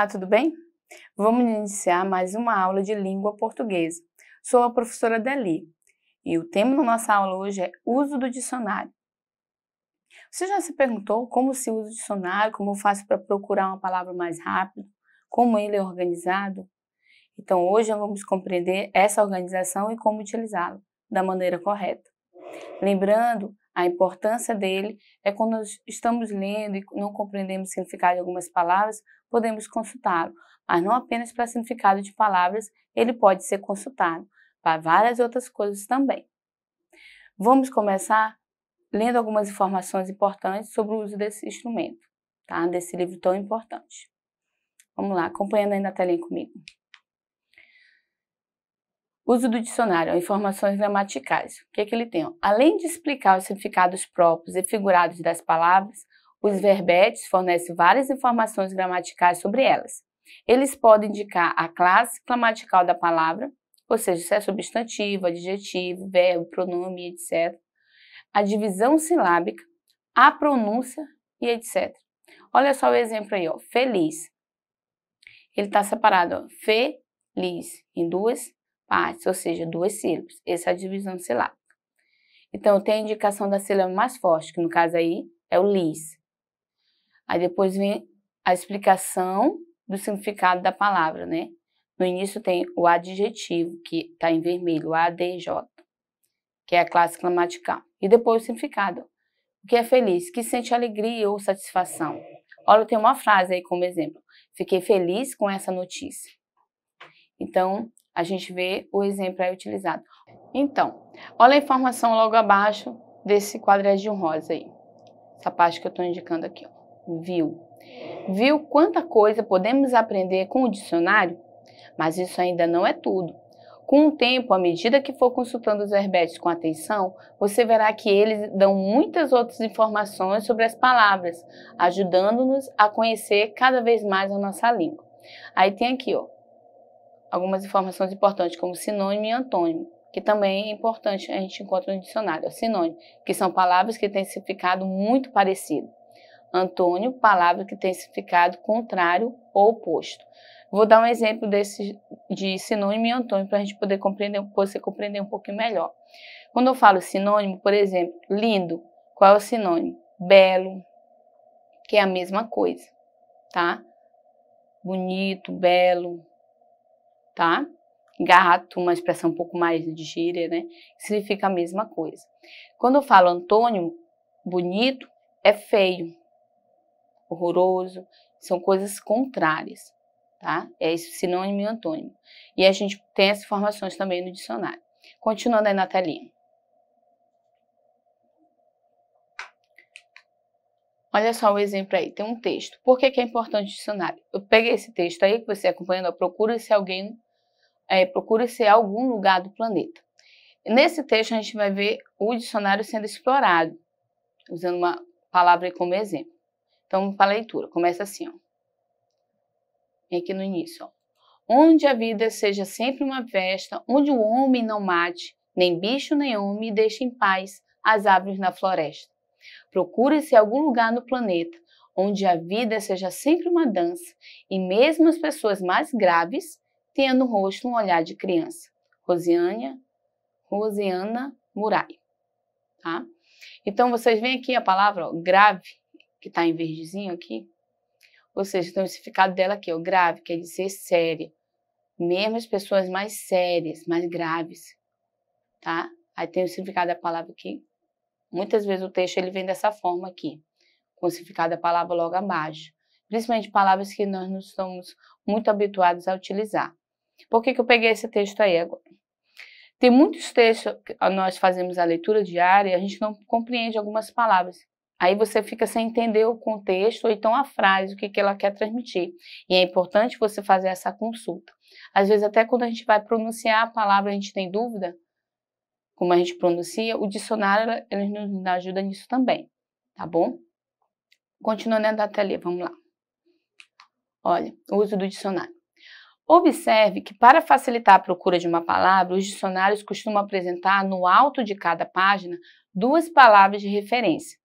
Olá, ah, tudo bem? Vamos iniciar mais uma aula de língua portuguesa. Sou a professora Deli e o tema da nossa aula hoje é uso do dicionário. Você já se perguntou como se usa o dicionário, como eu faço para procurar uma palavra mais rápido, como ele é organizado? Então hoje vamos compreender essa organização e como utilizá-lo da maneira correta. Lembrando a importância dele é quando nós estamos lendo e não compreendemos o significado de algumas palavras, podemos consultá-lo. Mas não apenas para significado de palavras, ele pode ser consultado para várias outras coisas também. Vamos começar lendo algumas informações importantes sobre o uso desse instrumento, tá? desse livro tão importante. Vamos lá, acompanhando aí na telinha comigo. Uso do dicionário, informações gramaticais. O que, é que ele tem? Além de explicar os significados próprios e figurados das palavras, os verbetes fornecem várias informações gramaticais sobre elas. Eles podem indicar a classe gramatical da palavra, ou seja, se é substantivo, adjetivo, verbo, pronome, etc. A divisão silábica, a pronúncia e etc. Olha só o exemplo aí, ó. feliz. Ele está separado, ó, feliz, em duas partes, ou seja, duas sílabas. Essa é a divisão silábica. Então, tem a indicação da sílaba mais forte, que no caso aí é o lis. Aí depois vem a explicação do significado da palavra, né? No início tem o adjetivo, que está em vermelho, ADJ, que é a classe gramatical. E depois o significado, o que é feliz, que sente alegria ou satisfação. Olha, tem uma frase aí como exemplo. Fiquei feliz com essa notícia. Então, a gente vê o exemplo aí utilizado. Então, olha a informação logo abaixo desse quadradinho rosa aí. Essa parte que eu estou indicando aqui, ó. Viu. Viu quanta coisa podemos aprender com o dicionário? Mas isso ainda não é tudo. Com o tempo, à medida que for consultando os verbetes com atenção, você verá que eles dão muitas outras informações sobre as palavras, ajudando-nos a conhecer cada vez mais a nossa língua. Aí tem aqui, ó, algumas informações importantes, como sinônimo e antônimo, que também é importante, a gente encontra no dicionário. É sinônimo, que são palavras que têm significado muito parecido. Antônio, palavra que tem significado contrário ou oposto. Vou dar um exemplo desse, de sinônimo e antônimo para a gente poder compreender, você compreender um pouquinho melhor. Quando eu falo sinônimo, por exemplo, lindo, qual é o sinônimo? Belo, que é a mesma coisa, tá? Bonito, belo, tá? Gato, uma expressão um pouco mais de gíria, né? Significa a mesma coisa. Quando eu falo Antônio, bonito, é feio, horroroso, são coisas contrárias, tá? É isso, sinônimo e antônimo. E a gente tem as informações também no dicionário. Continuando aí na telinha. Olha só o exemplo aí, tem um texto. Por que, que é importante o dicionário? Eu peguei esse texto aí que você acompanhando, procura se alguém é, procura ser algum lugar do planeta. Nesse texto, a gente vai ver o dicionário sendo explorado, usando uma palavra como exemplo. Então, para a leitura, começa assim, ó. aqui no início, ó. Onde a vida seja sempre uma festa, onde o homem não mate, nem bicho nem homem, e deixe em paz as árvores na floresta. Procure-se algum lugar no planeta onde a vida seja sempre uma dança e mesmo as pessoas mais graves Tendo no rosto um olhar de criança. Rosiane, Rosiana Murai. Tá? Então, vocês veem aqui a palavra ó, grave, que está em verdezinho aqui. Ou seja, tem o então, significado dela aqui, ó, grave, quer dizer séria. Mesmo as pessoas mais sérias, mais graves. Tá? Aí tem o significado da palavra aqui. Muitas vezes o texto ele vem dessa forma aqui, com o significado da palavra logo abaixo. Principalmente palavras que nós não estamos muito habituados a utilizar. Por que, que eu peguei esse texto aí agora? Tem muitos textos, nós fazemos a leitura diária, e a gente não compreende algumas palavras. Aí você fica sem entender o contexto ou então a frase, o que, que ela quer transmitir. E é importante você fazer essa consulta. Às vezes, até quando a gente vai pronunciar a palavra, a gente tem dúvida, como a gente pronuncia, o dicionário ele nos ajuda nisso também, tá bom? Continuando a ler, vamos lá. Olha, o uso do dicionário. Observe que, para facilitar a procura de uma palavra, os dicionários costumam apresentar no alto de cada página duas palavras de referência.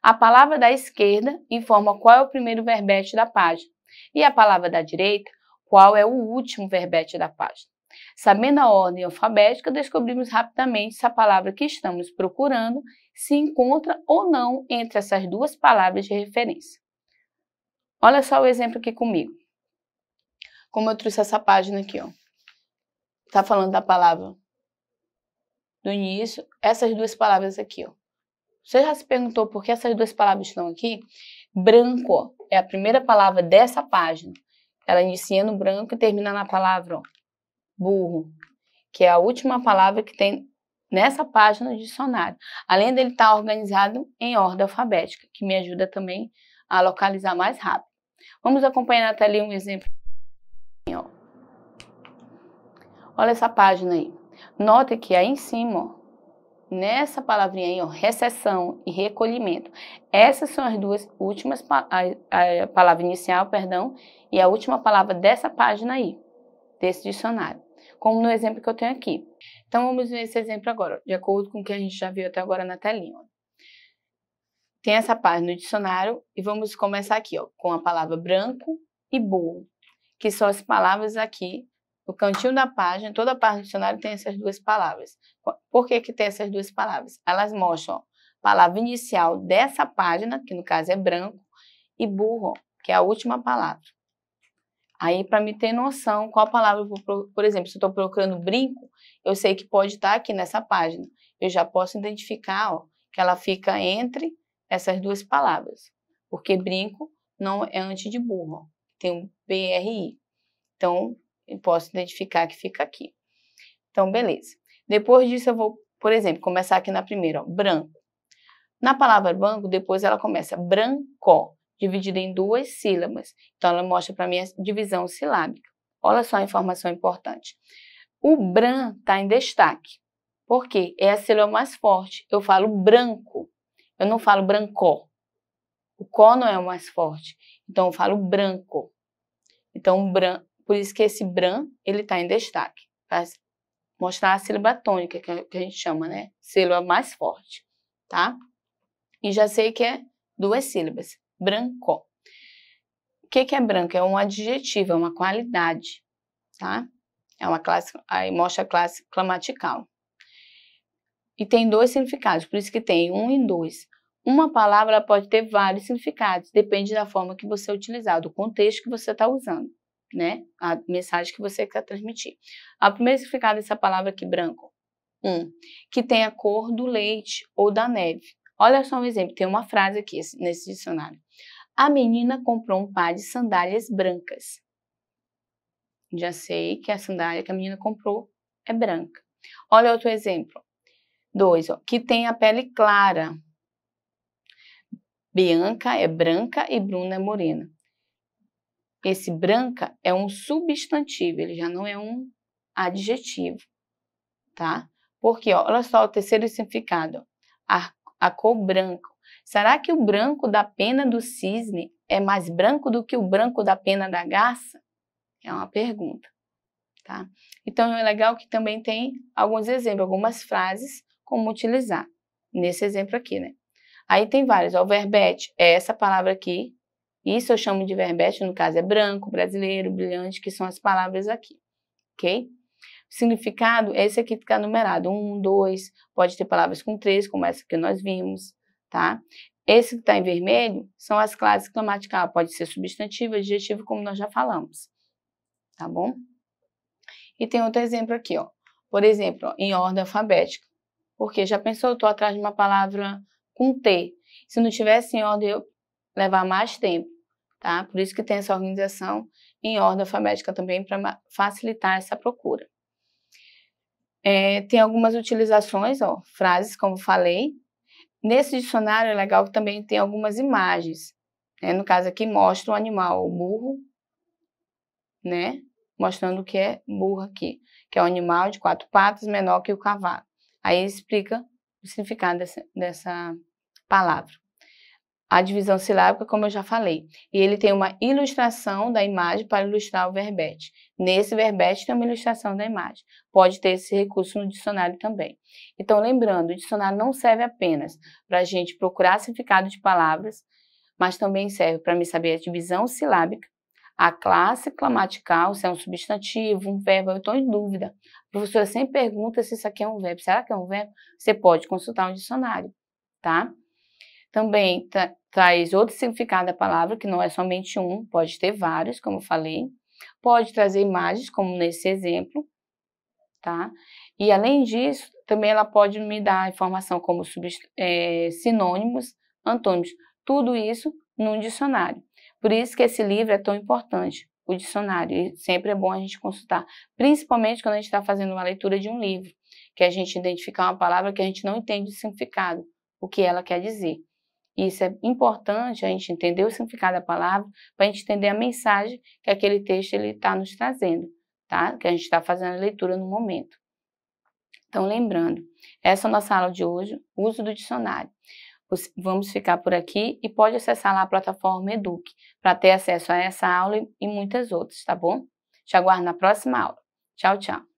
A palavra da esquerda informa qual é o primeiro verbete da página, e a palavra da direita, qual é o último verbete da página. Sabendo a ordem alfabética, descobrimos rapidamente se a palavra que estamos procurando se encontra ou não entre essas duas palavras de referência. Olha só o exemplo aqui comigo. Como eu trouxe essa página aqui, ó. Tá falando da palavra do início, essas duas palavras aqui, ó. Você já se perguntou por que essas duas palavras estão aqui? Branco ó, é a primeira palavra dessa página. Ela inicia no branco e termina na palavra ó, burro, que é a última palavra que tem nessa página do dicionário. Além dele estar tá organizado em ordem alfabética, que me ajuda também a localizar mais rápido. Vamos acompanhar até ali um exemplo. Assim, ó. Olha essa página aí. Note que aí em cima, ó, nessa palavrinha aí, ó, recessão e recolhimento. Essas são as duas últimas, pa a, a, palavra inicial, perdão, e a última palavra dessa página aí, desse dicionário. Como no exemplo que eu tenho aqui. Então, vamos ver esse exemplo agora, de acordo com o que a gente já viu até agora na telinha. Ó. Tem essa página no dicionário e vamos começar aqui, ó, com a palavra branco e burro que são as palavras aqui, no cantinho da página, toda a página do dicionário tem essas duas palavras. Por que, que tem essas duas palavras? Elas mostram a palavra inicial dessa página, que no caso é branco, e burro, que é a última palavra. Aí, para me ter noção qual palavra, vou, por exemplo, se eu estou procurando brinco, eu sei que pode estar tá aqui nessa página. Eu já posso identificar ó, que ela fica entre essas duas palavras, porque brinco não é antes de burro tem um BRI. Então, eu posso identificar que fica aqui. Então, beleza. Depois disso, eu vou, por exemplo, começar aqui na primeira, ó, branco. Na palavra branco, depois ela começa branco, dividida em duas sílabas. Então, ela mostra para mim a divisão silábica. Olha só a informação importante. O bran está em destaque. Por quê? É a sílaba mais forte. Eu falo branco. Eu não falo brancó. O có não é o mais forte. Então, eu falo branco. Então, Bran, por isso que esse Bran, ele está em destaque, para mostrar a sílaba tônica, é, que a gente chama, né? Sílaba mais forte, tá? E já sei que é duas sílabas, branco. O que, que é branco? É um adjetivo, é uma qualidade, tá? É uma classe, aí mostra a classe gramatical. E tem dois significados, por isso que tem um e dois. Uma palavra pode ter vários significados, depende da forma que você é utilizar, do contexto que você está usando, né? A mensagem que você quer transmitir. O primeiro significado dessa palavra aqui, branco, um, que tem a cor do leite ou da neve. Olha só um exemplo, tem uma frase aqui nesse dicionário. A menina comprou um par de sandálias brancas. Já sei que a sandália que a menina comprou é branca. Olha outro exemplo. Dois, ó, que tem a pele clara. Bianca é branca e Bruna é morena. Esse branca é um substantivo, ele já não é um adjetivo, tá? Porque, ó, olha só o terceiro significado, a, a cor branco. Será que o branco da pena do cisne é mais branco do que o branco da pena da garça? É uma pergunta, tá? Então, é legal que também tem alguns exemplos, algumas frases como utilizar. Nesse exemplo aqui, né? Aí tem vários. o verbete é essa palavra aqui. Isso eu chamo de verbete, no caso é branco, brasileiro, brilhante, que são as palavras aqui. Ok? O significado é esse aqui que está numerado. Um, dois, pode ter palavras com três, como essa que nós vimos, tá? Esse que está em vermelho são as classes gramaticais. Pode ser substantivo, adjetivo, como nós já falamos. Tá bom? E tem outro exemplo aqui, ó. Por exemplo, ó, em ordem alfabética. Porque já pensou, eu estou atrás de uma palavra com T. Se não tivesse em ordem, eu levar mais tempo, tá? Por isso que tem essa organização em ordem alfabética também para facilitar essa procura. É, tem algumas utilizações, ó, frases, como falei. Nesse dicionário é legal que também tem algumas imagens. Né? No caso aqui mostra o animal, o burro, né? Mostrando o que é burro aqui, que é um animal de quatro patas menor que o cavalo. Aí explica o significado dessa, dessa palavra. A divisão silábica, como eu já falei, e ele tem uma ilustração da imagem para ilustrar o verbete. Nesse verbete tem uma ilustração da imagem. Pode ter esse recurso no dicionário também. Então, lembrando, o dicionário não serve apenas para a gente procurar significado de palavras, mas também serve para me saber a divisão silábica a classe gramatical, se é um substantivo, um verbo, eu estou em dúvida. A professora sempre pergunta se isso aqui é um verbo. Será que é um verbo? Você pode consultar um dicionário, tá? Também tra traz outro significado da palavra, que não é somente um, pode ter vários, como eu falei. Pode trazer imagens, como nesse exemplo, tá? E além disso, também ela pode me dar informação como é, sinônimos, antônimos, tudo isso num dicionário. Por isso que esse livro é tão importante, o dicionário, e sempre é bom a gente consultar, principalmente quando a gente está fazendo uma leitura de um livro, que a gente identificar uma palavra que a gente não entende o significado, o que ela quer dizer. Isso é importante a gente entender o significado da palavra para a gente entender a mensagem que aquele texto ele está nos trazendo, tá? Que a gente está fazendo a leitura no momento. Então, lembrando, essa é a nossa aula de hoje, uso do dicionário. Vamos ficar por aqui e pode acessar lá a plataforma Eduque para ter acesso a essa aula e muitas outras, tá bom? Te aguardo na próxima aula. Tchau, tchau.